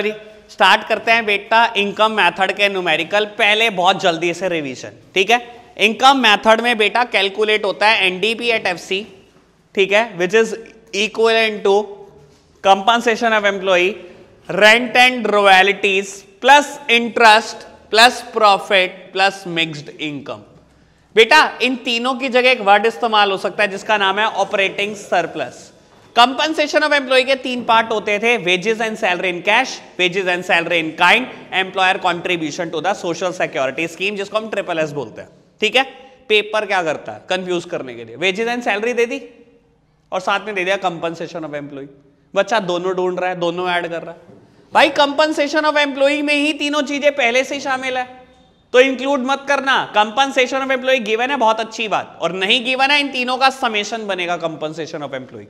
Start करते हैं बेटा इनकम मेथड के न्यूमेरिकल पहले बहुत जल्दी से रिवीजन ठीक है इनकम मेथड में बेटा कैलकुलेट होता है एनडीपी एट एफसी ठीक है which is equal to compensation of employee rent and royalties plus interest plus profit plus mixed income बेटा इन तीनों की जगह एक वर्ड इस्तेमाल हो सकता है जिसका नाम है operating surplus compensation of employ के तीन पार्ट होते थे wages and salary in cash wages and salary in kind employer contribution to the social security scheme जिसको हम ट्रिपल एस बोलते हैं ठीक है पेपर क्या करता है कंफ्यूज करने के लिए वेजेस एंड सैलरी दे दी और साथ में दे दिया कंपनसेशन ऑफ एम्प्लॉय बच्चा दोनों ढूंढ रहा है दोनों ऐड कर रहा है भाई कंपनसेशन ऑफ एम्प्लॉय में ही तीनों चीजें पहले से शामिल है तो इंक्लूड मत करना कंपनसेशन ऑफ एम्प्लॉय गिवन है बहुत अच्छी बात और नहीं गिवन है इन तीनों का समेशन बनेगा कंपनसेशन ऑफ एम्प्लॉय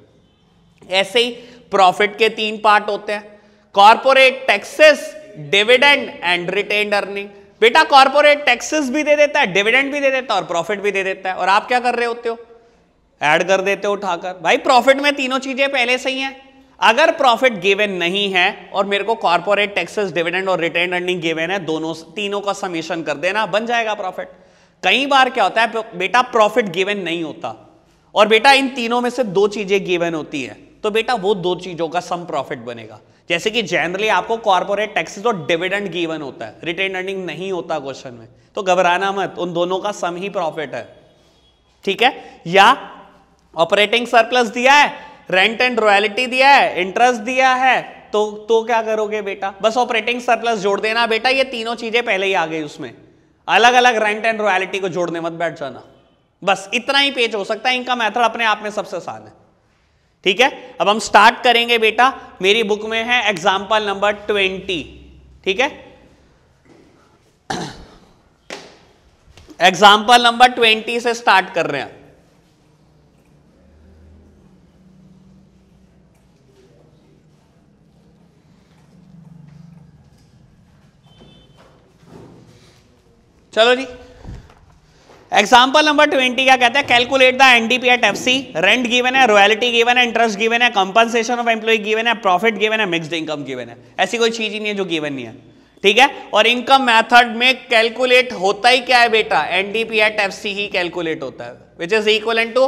ऐसे ही प्रॉफिट के तीन पार्ट होते हैं corporate taxes dividend and retain earning बेटा कॉरपोरेट टैक्सेस भी दे देता है डिविडेंड भी दे देता है और प्रॉफिट भी दे देता है और आप क्या कर रहे होते हो ऐड कर देते हो उठाकर भाई प्रॉफिट में तीनों चीजें पहले से ही हैं अगर प्रॉफिट गिवन नहीं है और मेरे को कॉरपोरेट टैक्सेस डिविडेंड और रिटर्न अर्निंग गिवन है दोनों तीनों का समीशन कर देना बन जाएगा प्रॉफिट कई बार क्या होता है बेटा प्रॉफिट गिवन नहीं होता और बेटा इन तीनों में से दो चीजें गिवन होती है तो बेटा वो दो चीजों का सम प्रॉफिट बनेगा जैसे कि जनरली आपको कॉर्पोरेट टैक्सेस और डिविडेंड गिवन होता है रिटेन अर्निंग नहीं होता क्वेश्चन में तो घबराना मत उन दोनों का सम ही प्रॉफिट है ठीक है या ऑपरेटिंग सरप्लस दिया है रेंट एंड रॉयल्टी दिया है इंटरेस्ट दिया है तो तो क्या करोगे बेटा बस ऑपरेटिंग सरप्लस जोड़ देना बेटा ये तीनों चीजें पहले ही आ गई उसमें अलग अलग रेंट एंड रॉयलिटी को जोड़ने मत बैठ जाना बस इतना ही पेज हो सकता है इनका मेथड अपने आप में सबसे आसान है ठीक है अब हम स्टार्ट करेंगे बेटा मेरी बुक में है एग्जाम्पल नंबर ट्वेंटी ठीक है एग्जाम्पल नंबर ट्वेंटी से स्टार्ट कर रहे हैं चलो जी एग्जाम्पल नंबर ट्वेंटी क्या कहते हैं calculate the NDP at F C rent given है रॉयल्टी गिवन है इंटरेस्ट गिवन है कंपनसेशन ऑफ एम्प्लॉय गिवन है प्रॉफिट गिवन है मिक्सड इनकम गिवन है ऐसी कोई चीज ही नहीं है जो गिवन नहीं है ठीक है और इनकम मेथड में कैलकुलेट होता ही क्या है बेटा एनडीपी एट एफ सी ही कैलकुलेट होता है which is equal to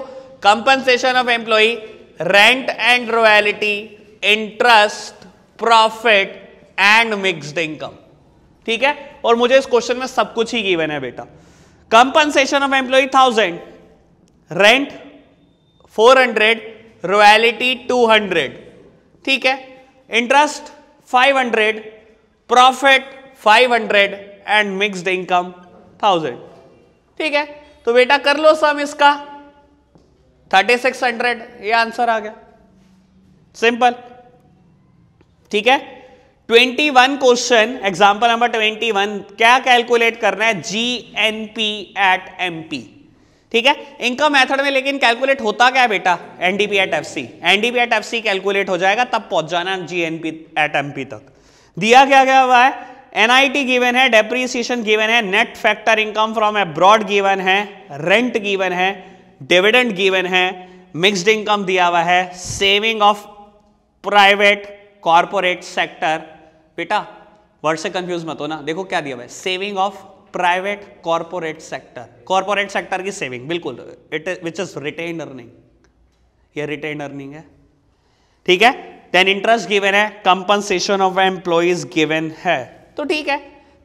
compensation of employ rent and royalty interest profit and mixed income ठीक है और मुझे इस क्वेश्चन में सब कुछ ही गिवन है बेटा compensation of employ thousand rent four hundred royalty two hundred ठीक है interest five hundred profit five hundred and mixed income thousand ठीक है तो बेटा कर लो सम इसका थर्टी सिक्स हंड्रेड ये आंसर आ गया सिंपल ठीक है twenty one question example number twenty one क्या कैलकुलेट करना है G N P at M P ठीक है इनकम मेथड में लेकिन कैलकुलेट होता क्या है बेटा NDP at F C NDP at F C calculate हो जाएगा तब पहुंच जाना G N P at MP तक दिया क्या क्या हुआ है एनआईटी गिवन है डेप्रीसिएशन गिवन है net factor income from abroad given है रेंट गिवन है डिविडेंड गिवन है मिक्सड इनकम दिया हुआ है saving of private corporate sector बेटा वर्ड से कंफ्यूज मत हो ना देखो क्या दिया हुआ है saving of private corporate sector corporate sector की सेविंग बिल्कुल it which is retain earning ये रिटेन अर्निंग है ठीक है देन इंटरेस्ट गिवेन है कंपनसेशन ऑफ एम्प्लॉज गिवेन है तो ठीक है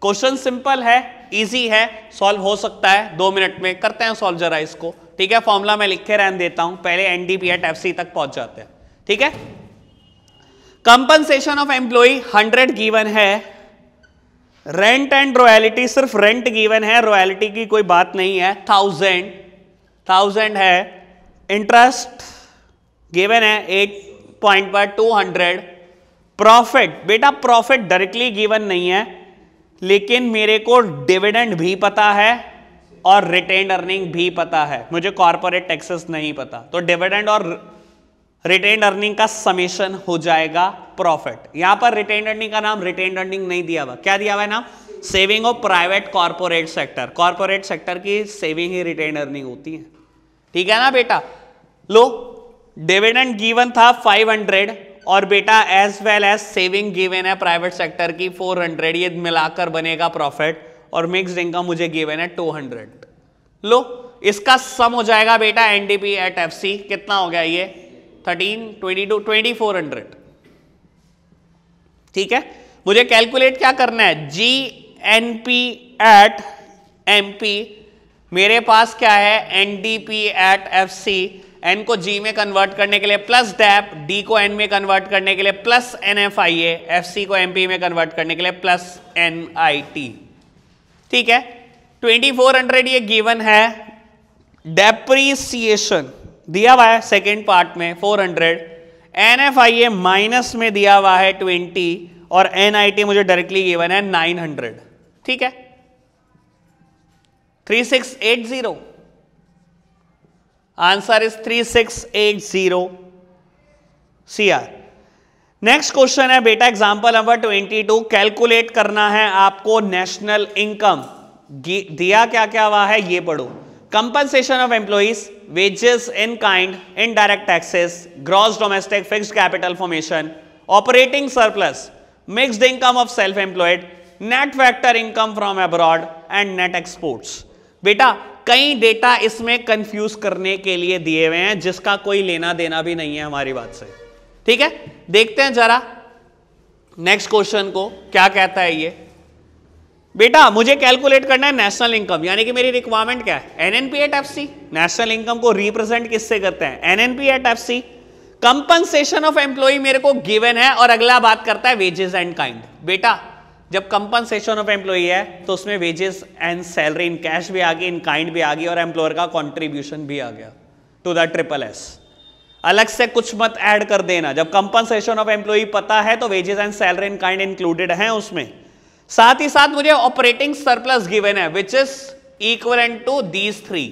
क्वेश्चन सिंपल है इजी है सॉल्व हो सकता है दो मिनट में करते हैं सॉल्व जरा इसको ठीक है फॉर्मूला मैं लिख के रहने देता हूं पहले एनडीपीएट एफसी तक पहुंच जाते हैं ठीक है थीके? Compensation of employee hundred given है रेंट एंड रॉयलिटी सिर्फ रेंट गिवन है रॉयलिटी की कोई बात नहीं है थाउजेंड थाउजेंड है इंटरेस्ट गिवन है एक पॉइंट पर टू हंड्रेड प्रॉफिट बेटा प्रॉफिट डायरेक्टली गिवन नहीं है लेकिन मेरे को डिविडेंड भी पता है और रिटेन अर्निंग भी पता है मुझे कॉरपोरेट टैक्सेस नहीं पता तो डिविडेंड और रिटेन अर्निंग का समेशन हो जाएगा प्रॉफिट यहां पर रिटेन अर्निंग का नाम रिटेन अर्निंग नहीं दिया हुआ क्या दिया हुआ है नाम saving of private corporate sector corporate sector की सेविंग ही रिटेन अर्निंग होती है ठीक है ना बेटा लो डिविडेंड गिवन था 500 और बेटा as well as saving given है प्राइवेट सेक्टर की 400 ये मिलाकर बनेगा प्रॉफिट और मिक्सड इनकम मुझे गिवन है 200 लो इसका सम हो जाएगा बेटा एनडीपी एट एफसी कितना हो गया ये thirteen twenty two twenty four hundred ठीक है मुझे कैलकुलेट क्या करना है G N P at M P मेरे पास क्या है N D P at F C N को जी में कन्वर्ट करने के लिए प्लस डैप डी को एन में कन्वर्ट करने के लिए plus N F I F C को एम पी में कन्वर्ट करने के लिए प्लस एन आई टी ठीक है ट्वेंटी फोर हंड्रेड ये गिवन है डेप्रीसिएशन दिया हुआ है सेकेंड पार्ट में 400 hundred N F I A minus में दिया हुआ है 20 और एन आई टी मुझे डायरेक्टली गिवन है 900 ठीक है 3680 answer is 3680 CR next question है बेटा एग्जांपल नंबर 22 कैलकुलेट करना है आपको नेशनल इनकम दिया क्या क्या हुआ है ये पढ़ो compensation of employees wages in kind indirect taxes gross domestic fixed capital formation operating surplus mixed income of self employed net factor income from abroad and net exports बेटा कई डेटा इसमें कंफ्यूज करने के लिए दिए हुए हैं जिसका कोई लेना देना भी नहीं है हमारी बात से ठीक है देखते हैं जरा नेक्स्ट क्वेश्चन को क्या कहता है ये बेटा मुझे कैलकुलेट करना है नेशनल इनकम यानी कि मेरी रिक्वायरमेंट क्या है NNP at FC national income को रिप्रेजेंट किससे करते हैं NNP at C compensation of employ मेरे को गिवन है और अगला बात करता है वेजेस एंड काइंड बेटा जब कंपनसेशन ऑफ एम्प्लॉई है तो उसमें wages and salary in cash भी आ गई इन काइंड भी आ गई और एम्प्लॉयर का कॉन्ट्रीब्यूशन भी आ गया टू द ट्रिपल एस अलग से कुछ मत ऐड कर देना जब कंपनसेशन ऑफ एम्प्लॉई पता है तो wages and salary in kind included है उसमें साथ ही साथ मुझे ऑपरेटिंग सरप्लस गिवन है which is equal to these three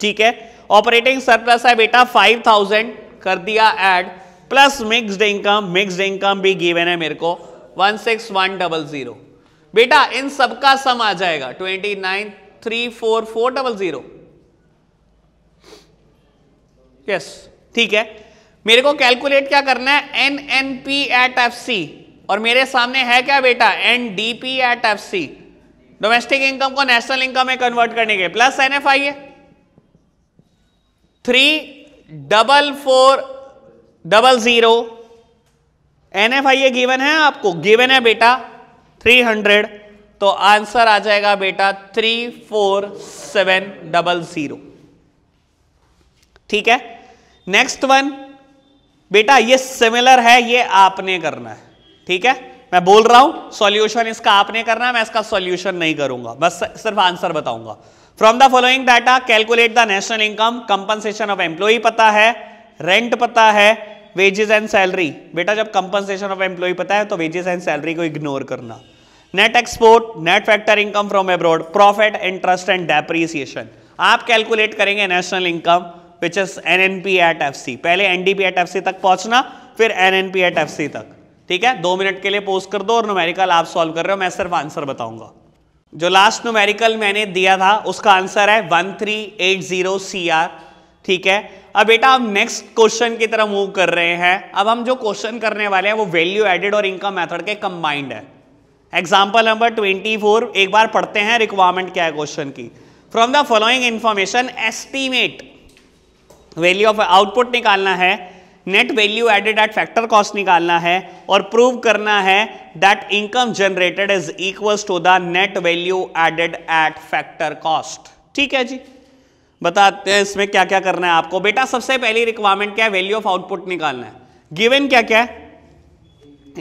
ठीक है ऑपरेटिंग सरप्लस है बेटा फाइव थाउजेंड कर दिया add plus mixed income mixed income भी गिवन है मेरे को one six one double zero बेटा इन सबका सम आ जाएगा twenty nine three four four double zero yes ठीक है मेरे को कैलकुलेट क्या करना है N N P at F C और मेरे सामने है क्या बेटा N D P at F C domestic income को नेशनल इनकम में कन्वर्ट करने के प्लस एन एफ आई है three double four double zero N F I A given है आपको गिवन है बेटा थ्री हंड्रेड तो आंसर आ जाएगा बेटा three four seven double zero ठीक है नेक्स्ट वन बेटा ये सिमिलर है ये आपने करना है ठीक है मैं बोल रहा हूं सॉल्यूशन इसका आपने करना है मैं इसका सॉल्यूशन नहीं करूंगा बस सिर्फ आंसर बताऊंगा from the following data calculate the national income compensation of employ पता है रेंट पता है वेजेस एंड सैलरी बेटा जब कंपनसेशन ऑफ एम्प्लॉय पता है तो वेजेस एंड सैलरी को इग्नोर करना net export net factor income from abroad profit interest and depreciation आप कैलकुलेट करेंगे national income which is N N P at F C पहले एनडीपी एट एफ सी तक पहुंचना फिर N N P at F C तक ठीक है दो मिनट के लिए पोस्ट कर दो और नोमेरिकल आप सॉल्व कर रहे हो मैं सिर्फ आंसर बताऊंगा जो लास्ट नोमेरिकल मैंने दिया था उसका आंसर है one three eight zero C R ठीक है अब बेटा हम नेक्स्ट क्वेश्चन की तरह मूव कर रहे हैं अब हम जो क्वेश्चन करने वाले हैं वो वैल्यू एडेड और इनकम मेथड के कंबाइंड है एग्जाम्पल नंबर ट्वेंटी फोर एक बार पढ़ते हैं रिक्वायरमेंट क्या है क्वेश्चन की from the following information estimate value of output निकालना है net value added at factor cost निकालना है और प्रूव करना है that income generated is equal to the net value added at factor cost ठीक है जी बताते हैं इसमें क्या क्या करना है आपको बेटा सबसे पहली रिक्वायरमेंट क्या है वैल्यू ऑफ आउटपुट निकालना है गिवन क्या क्या है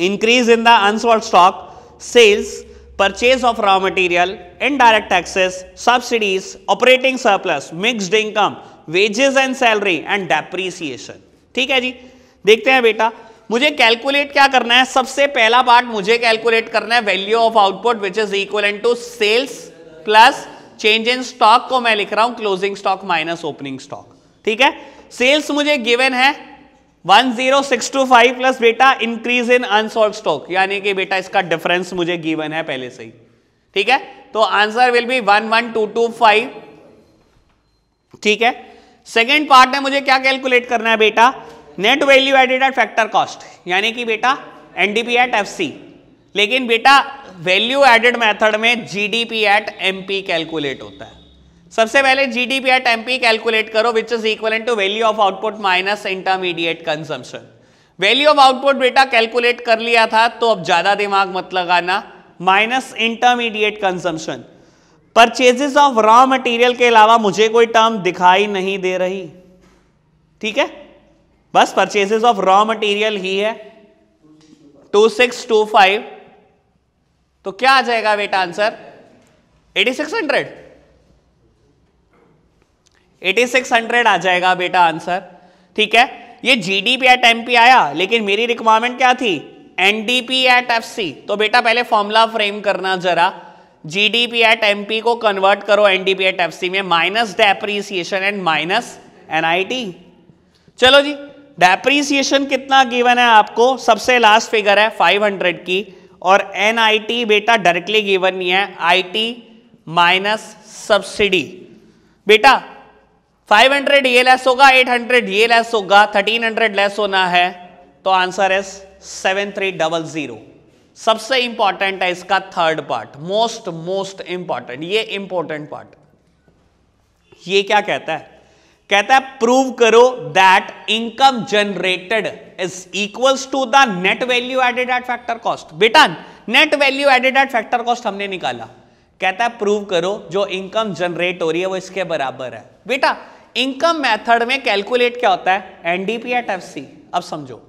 increase in the unsold stock sales purchase of raw material indirect taxes subsidies operating surplus mixed income wages and salary and depreciation. ठीक है जी देखते हैं बेटा मुझे कैलकुलेट क्या करना है सबसे पहला पार्ट मुझे कैलकुलेट करना है value of output which is equal to sales plus change in stock को मैं लिख रहा हूं closing stock minus opening stock ठीक है सेल्स मुझे गिवन है 10625 प्लस बेटा इंक्रीज इन अनसोल्ड स्टॉक यानी कि बेटा इसका डिफरेंस मुझे गिवन है पहले से ही ठीक है तो आंसर विल बी 11225 ठीक है सेकेंड पार्ट में मुझे क्या कैलकुलेट करना है बेटा net value added at factor cost यानी कि बेटा एनडीपी एट एफसी लेकिन बेटा वैल्यू एडेड मेथड में जीडीपी एट एमपी कैलकुलेट होता है सबसे पहले जीडीपी एट एमपी कैलकुलेट करो which is equal to value of output minus intermediate consumption value of output बेटा कैलकुलेट कर लिया था तो अब ज्यादा दिमाग मत लगाना minus intermediate consumption purchases of raw material के अलावा मुझे कोई टर्म दिखाई नहीं दे रही ठीक है बस परचेजेस ऑफ रॉ मटेरियल ही है टू सिक्स टू फाइव तो क्या आ जाएगा बेटा answer eighty six hundred eighty six hundred आ जाएगा बेटा आंसर ठीक है ये जीडीपी एट एमपी आया लेकिन मेरी रिक्वायरमेंट क्या थी एनडीपी एट एफसी तो बेटा पहले फॉर्मूला फ्रेम करना जरा जीडीपी एट एमपी को कन्वर्ट करो एनडीपी एट एफसी में minus depreciation and minus NIT चलो जी डेप्रीसिएशन कितना गिवन है आपको सबसे लास्ट फिगर है 500 की और एनआईटी बेटा डायरेक्टली गिवन नहीं है आईटी माइनस सब्सिडी बेटा 500 ये लेस होगा 800 ये लेस होगा 1300 लेस होना है तो आंसर है सेवन थ्री डबल जीरो सबसे इंपॉर्टेंट है इसका third part most most important ये इंपॉर्टेंट पार्ट ये क्या कहता है कहता है प्रूव करो that income generated is equals to the net value added at factor cost बेटा net value added at factor cost हमने निकाला कहता है प्रूव करो जो इनकम जनरेट हो रही है वो इसके बराबर है बेटा इनकम मेथड में कैलकुलेट क्या होता है एनडीपी एट एफ अब समझो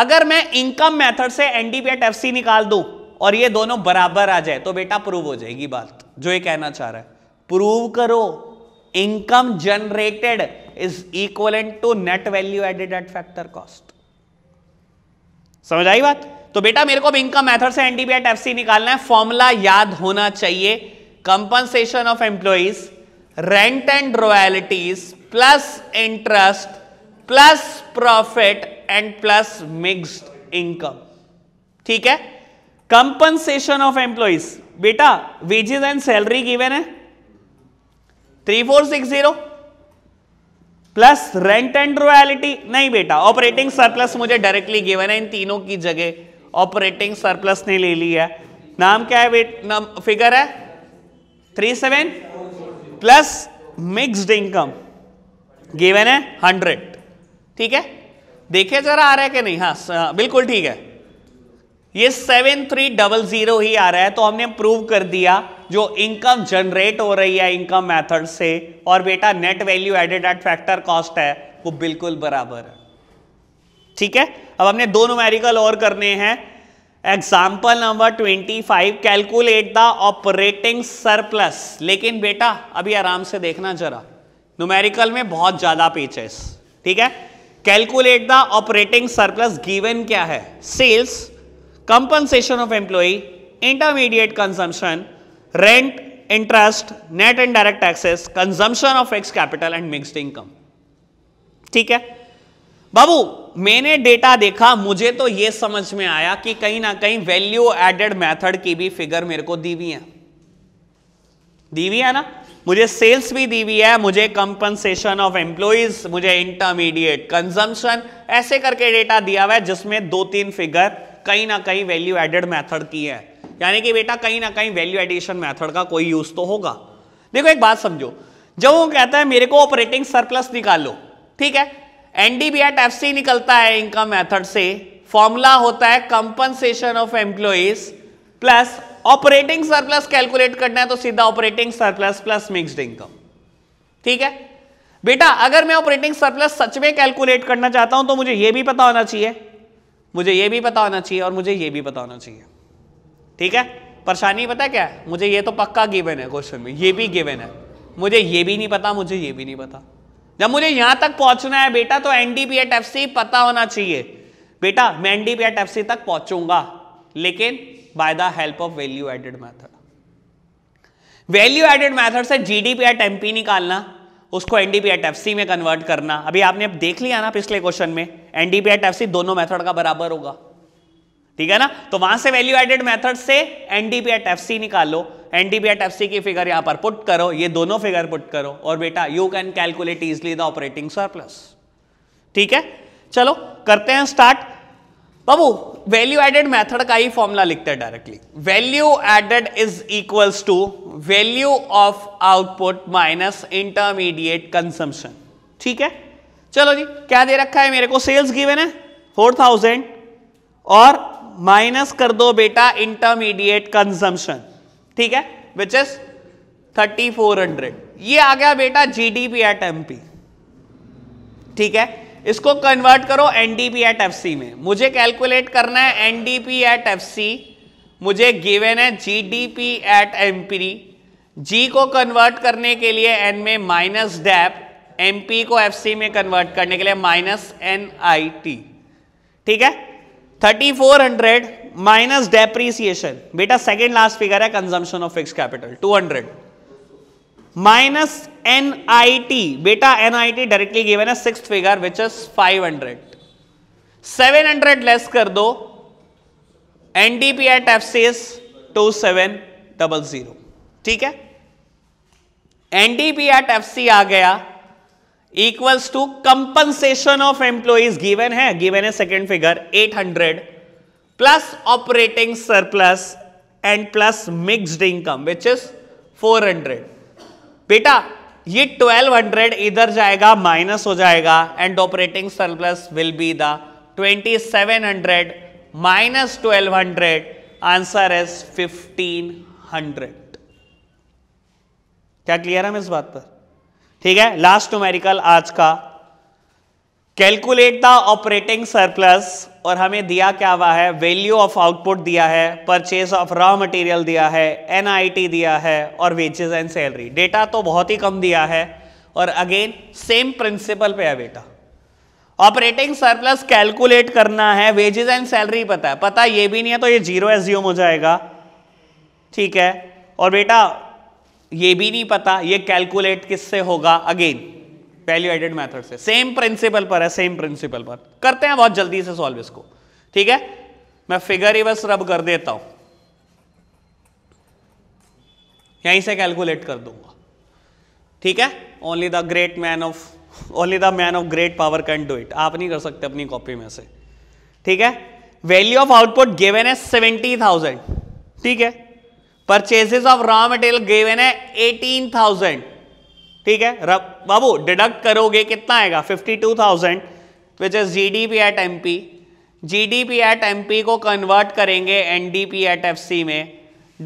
अगर मैं इनकम मेथड से एफ सी निकाल दू और ये दोनों बराबर आ जाए तो बेटा प्रूव हो जाएगी बात जो ये कहना चाह रहा है प्रूव करो income generated is equivalent to net value added at factor cost समझ आई बात तो बेटा मेरे को अब इनकम मेथड से एफ सी निकालना है फॉर्मूला याद होना चाहिए compensation of employees rent and royalties plus interest plus profit and plus mixed income ठीक है कंपनसेशन ऑफ एम्प्लॉइज बेटा वेजेस एंड सैलरी गिवन है three four six zero plus rent and royalty नहीं बेटा ऑपरेटिंग सरप्लस मुझे directly given है इन तीनों की जगह ऑपरेटिंग सरप्लस ने ले लिया है नाम क्या है बेट नाम फिगर है three seven plus mixed income given है हंड्रेड ठीक है देखे जरा आ रहा है कि नहीं हाँ, हाँ बिल्कुल ठीक है ये सेवन थ्री डबल जीरो ही आ रहा है तो हमने प्रूव कर दिया जो इनकम जनरेट हो रही है इनकम मेथड से और बेटा net value added at factor cost है वो बिल्कुल बराबर है ठीक है अब हमने दो न्यूमेरिकल और करने हैं example number twenty five calculate the operating surplus लेकिन बेटा अभी आराम से देखना जरा नोमेरिकल में बहुत ज़्यादा पेचेस ठीक है calculate the operating surplus given क्या है sales compensation of employee intermediate consumption rent interest net and direct taxes consumption of X capital and mixed income ठीक है बाबू मैंने डेटा देखा मुझे तो यह समझ में आया कि कहीं ना कहीं वैल्यू एडेड मेथड की भी फिगर मेरे को दी हुई है दी हुई है ना मुझे सेल्स भी दी हुई है मुझे कंपनसेशन ऑफ एम्प्लॉयज मुझे इंटरमीडिएट कंजम्पशन ऐसे करके डेटा दिया हुआ है जिसमें दो तीन फिगर कहीं ना कहीं वैल्यू एडेड मैथड की है यानी कि बेटा कहीं ना कहीं वैल्यू एडिशन मैथड का कोई यूज तो होगा देखो एक बात समझो जब वो कहता है मेरे को ऑपरेटिंग सरप्लस निकालो ठीक है एनडीबीएट एफ निकलता है इनकम मैथड से फॉर्मूला होता है compensation of employees plus operating surplus calculate करना है तो सीधा operating surplus plus mixed income ठीक है बेटा अगर मैं ऑपरेटिंग सरप्लस सच में कैलकुलेट करना चाहता हूं तो मुझे यह भी पता होना चाहिए मुझे यह भी पता होना चाहिए और मुझे यह भी पता होना चाहिए ठीक है परेशानी पता क्या है मुझे ये तो पक्का गिवन है क्वेश्चन में ये भी गिवन है मुझे ये भी नहीं पता मुझे ये भी नहीं पता जब मुझे यहां तक पहुंचना है बेटा तो एनडीपीएटएफसी पता होना चाहिए बेटा मैं एनडीपीएटएफसी तक पहुंचूंगा लेकिन by the help of value added method value added method से पी एट पी निकालना उसको एनडीपी एट सी में कन्वर्ट करना अभी आपने अब देख लिया ना पिछले क्वेश्चन में एनडीपी एट सी दोनों मैथड का बराबर होगा ठीक है ना तो वहां से वैल्यू एडेड मैथड से एनडीपी एट सी निकालो एनडीपी एट सी की फिगर यहां पर पुट करो ये दोनों फिगर पुट करो और बेटा you can calculate easily the operating surplus ठीक है चलो करते हैं स्टार्ट बाबू वैल्यू एडेड मेथड का ही फॉर्मूला लिखते हैं directly value added is equals to value of output minus intermediate consumption ठीक है चलो जी क्या दे रखा है मेरे को सेल्स गिवन है फोर थाउजेंड और माइनस कर दो बेटा इंटरमीडिएट कंजम्पशन ठीक है which is thirty four hundred ये आ गया बेटा जीडीपी एट एमपी ठीक है इसको कन्वर्ट करो एनडीपी एट एफ में मुझे कैलकुलेट करना है एनडीपी एट एफ मुझे गिवन है G D P at M P G को कन्वर्ट करने के लिए एन में माइनस डैप एम पी को एफ सी में कन्वर्ट करने के लिए माइनस एन आई टी ठीक है thirty four hundred minus depreciation बेटा सेकेंड लास्ट फिगर है consumption of fix capital two hundred minus N I T बेटा N I T directly given है six figure which is 500 700 less कर दो NDP at F C is two seven double zero ठीक है NDP at F C आ गया equals to compensation of employees given है given है second figure 800 plus operating surplus and plus mixed income which is 400 बेटा ये 1200 इधर जाएगा माइनस हो जाएगा and operating surplus will be the 2700 माइनस 1200 आंसर इज 1500 क्या क्लियर है हम इस बात पर ठीक है लास्ट न्यूमेरिकल आज का कैलकुलेट द ऑपरेटिंग सरप्लस और हमें दिया क्या हुआ है वैल्यू ऑफ आउटपुट दिया है परचेज ऑफ रॉ मटेरियल दिया है एनआईटी दिया है और वेजेस एंड सैलरी डेटा तो बहुत ही कम दिया है और अगेन सेम प्रिंसिपल पे है बेटा ऑपरेटिंग सरप्लस कैलकुलेट करना है वेजेस एंड सैलरी पता है पता ये भी नहीं है तो ये जीरो एज्यूम हो जाएगा ठीक है और बेटा ये भी नहीं पता ये कैलकुलेट किससे होगा अगेन वैल्यू एडेड मैथड से सेम प्रिंसिपल पर है सेम प्रिंसिपल पर करते हैं बहुत जल्दी से सॉल्व इसको ठीक है मैं फिगर ही बस रब कर देता हूं यहीं से कैलकुलेट कर दूंगा ठीक है only the great man of only the man of great power can do it आप नहीं कर सकते अपनी कॉपी में से ठीक है वैल्यू ऑफ आउटपुट गिवेन है सेवेंटी थाउजेंड ठीक है purchases of raw material given है एटीन थाउजेंड ठीक है बाबू डिडक्ट करोगे कितना आएगा fifty two thousand which is G D P at M P G D P at M P को कन्वर्ट करेंगे N D P at F C में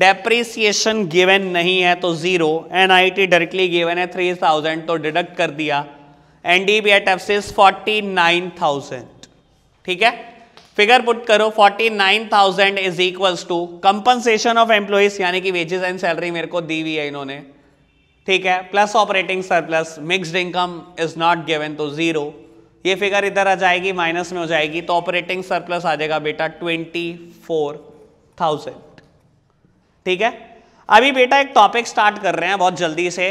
डेप्रिसिएशन गिवन नहीं है तो zero N I T directly given है three thousand तो deduct कर दिया N D P at F C is forty nine thousand ठीक है फिगर पुट करो 49,000 is equals to compensation of employees यानी कि वेजेस एंड सैलरी मेरे को दी हुई है इन्होंने ठीक है plus operating surplus mixed income is not given तो जीरो ये फिगर इधर आ जाएगी माइनस में हो जाएगी तो ऑपरेटिंग सरप्लस आ जाएगा बेटा ट्वेंटी फोर थाउजेंड ठीक है अभी बेटा एक टॉपिक स्टार्ट कर रहे हैं बहुत जल्दी से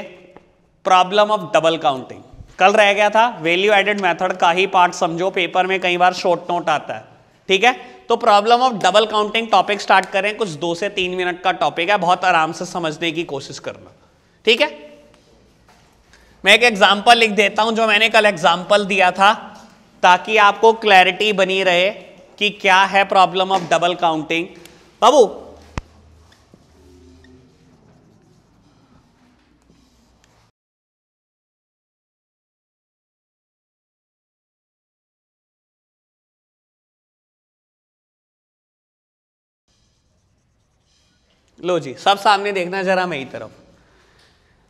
प्रॉब्लम ऑफ डबल काउंटिंग कल रह गया था वैल्यू एडेड मेथड का ही पार्ट समझो पेपर में कई बार शॉर्ट नोट आता है ठीक है तो problem of double counting topic start करें कुछ दो से तीन मिनट का टॉपिक है बहुत आराम से समझने की कोशिश करना ठीक है मैं एक एग्जाम्पल लिख देता हूं जो मैंने कल एग्जाम्पल दिया था ताकि आपको क्लैरिटी बनी रहे कि क्या है प्रॉब्लम ऑफ डबल काउंटिंग बाबू लो जी सब सामने देखना जरा मेरी तरफ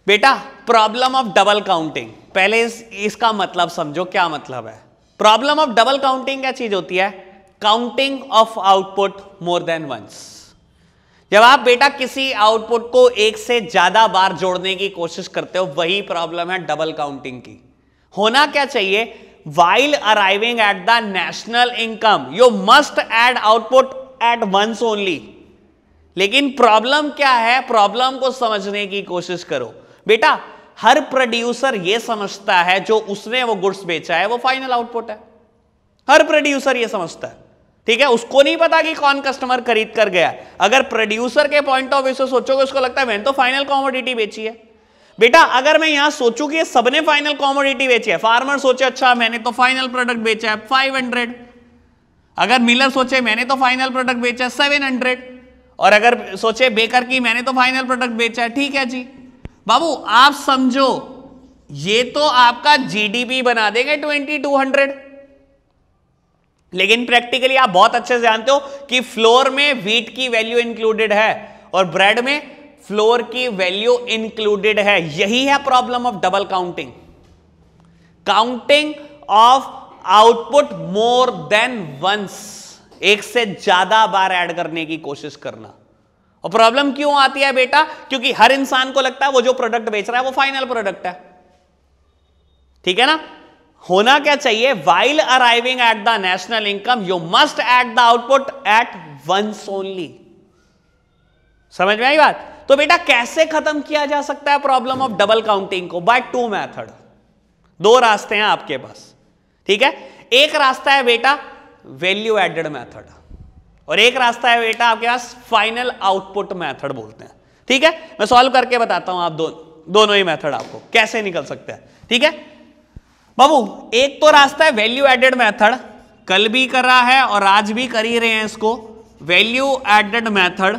बेटा प्रॉब्लम ऑफ डबल काउंटिंग पहले इस, इसका मतलब समझो क्या मतलब है प्रॉब्लम ऑफ डबल काउंटिंग क्या चीज होती है counting of output more than once जब आप बेटा किसी आउटपुट को एक से ज्यादा बार जोड़ने की कोशिश करते हो वही प्रॉब्लम है डबल काउंटिंग की होना क्या चाहिए while arriving at the national income you must add output at once only लेकिन प्रॉब्लम क्या है प्रॉब्लम को समझने की कोशिश करो बेटा हर प्रोड्यूसर ये समझता है जो उसने वो गुड्स बेचा है वो फाइनल आउटपुट है हर प्रोड्यूसर ये समझता है ठीक है उसको नहीं पता कि कौन कस्टमर खरीद कर गया अगर प्रोड्यूसर के पॉइंट ऑफ व्यू से सोचोगे उसको लगता है मैंने तो फाइनल कॉमोडिटी बेची है बेटा अगर मैं यहां सोचू कि सबने फाइनल कॉमोडिटी बेची है फार्मर सोचे अच्छा मैंने तो फाइनल प्रोडक्ट बेचा है हंड्रेड अगर मिलर सोचे मैंने तो फाइनल प्रोडक्ट बेचा है हंड्रेड और अगर सोचे बेकर की मैंने तो फाइनल प्रोडक्ट बेचा है ठीक है जी बाबू आप समझो ये तो आपका जीडीपी बना देंगे ट्वेंटी टू हंड्रेड लेकिन प्रैक्टिकली आप बहुत अच्छे से जानते हो कि फ्लोर में व्हीट की वैल्यू इंक्लूडेड है और ब्रेड में फ्लोर की वैल्यू इंक्लूडेड है यही है problem of double counting counting of output more than once एक से ज्यादा बार ऐड करने की कोशिश करना और प्रॉब्लम क्यों आती है बेटा क्योंकि हर इंसान को लगता है वो जो प्रोडक्ट बेच रहा है वो फाइनल प्रोडक्ट है ठीक है ना होना क्या चाहिए while arriving at the national income you must add the output at once only समझ में आई बात तो बेटा कैसे खत्म किया जा सकता है प्रॉब्लम ऑफ डबल काउंटिंग को बाय टू मैथड दो रास्ते हैं आपके पास ठीक है एक रास्ता है बेटा वैल्यू एडेड मैथड और एक रास्ता है बेटा आपके पास फाइनल आउटपुट मेथड बोलते हैं ठीक है मैं सॉल्व करके बताता हूं आप दो, दोनों ही मेथड आपको कैसे निकल सकते हैं ठीक है बाबू एक तो रास्ता है वैल्यू एडेड मैथड कल भी कर रहा है और आज भी कर ही रहे हैं इसको वैल्यू एडेड मैथड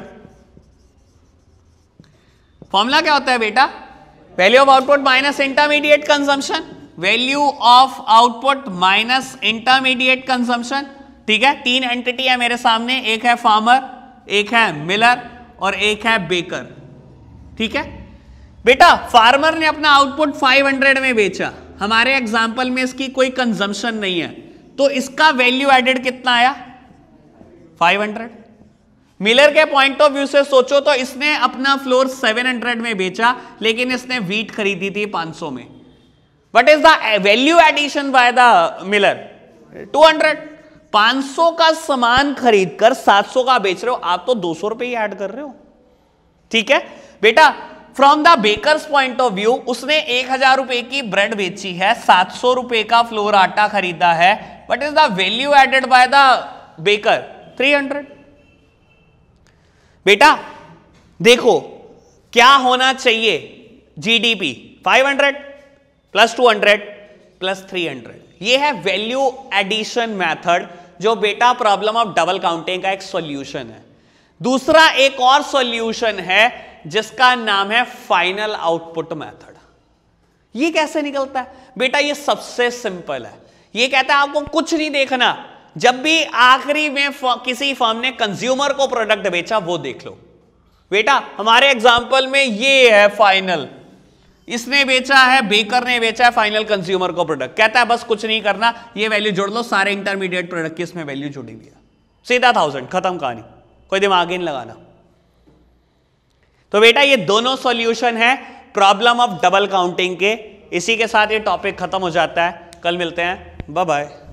फॉर्मूला क्या होता है बेटा value of output minus intermediate consumption value of output minus intermediate consumption ठीक है तीन एंटिटी है मेरे सामने एक है फार्मर एक है मिलर और एक है बेकर ठीक है बेटा फार्मर ने अपना आउटपुट 500 में बेचा हमारे एग्जाम्पल में इसकी कोई कंजम्पशन नहीं है तो इसका वैल्यू एडेड कितना आया 500 मिलर के पॉइंट ऑफ व्यू से सोचो तो इसने अपना फ्लोर 700 में बेचा लेकिन इसने वीट खरीदी थी 500 में what is the value addition by the miller 200 500 का सामान खरीदकर 700 का बेच रहे हो आप तो दो सौ रुपए ही ऐड कर रहे हो ठीक है बेटा from the baker's point of view उसने एक हजार रुपए की ब्रेड बेची है सात सौ रुपए का फ्लोर आटा खरीदा है what is the value added by the baker three hundred बेटा देखो क्या होना चाहिए जीडीपी 500 प्लस 200 प्लस 300 ये है वैल्यू एडिशन मेथड जो बेटा प्रॉब्लम ऑफ डबल काउंटिंग का एक सॉल्यूशन है दूसरा एक और सॉल्यूशन है जिसका नाम है फाइनल आउटपुट मेथड ये कैसे निकलता है बेटा ये सबसे सिंपल है ये कहता है आपको कुछ नहीं देखना जब भी आखिरी में किसी फर्म ने कंज्यूमर को प्रोडक्ट बेचा वो देख लो बेटा हमारे एग्जाम्पल में ये है फाइनल इसने बेचा है बेकर ने बेचा है फाइनल कंज्यूमर को प्रोडक्ट कहता है बस कुछ नहीं करना ये वैल्यू जोड़ लो सारे इंटरमीडिएट प्रोडक्ट की इसमें वैल्यू जोड़ी हुई है सीधा थाउजेंड खत्म कहानी कोई दिमाग ही नहीं लगाना तो बेटा ये दोनों सॉल्यूशन है प्रॉब्लम ऑफ डबल काउंटिंग के इसी के साथ ये टॉपिक खत्म हो जाता है कल मिलते हैं बाय बाय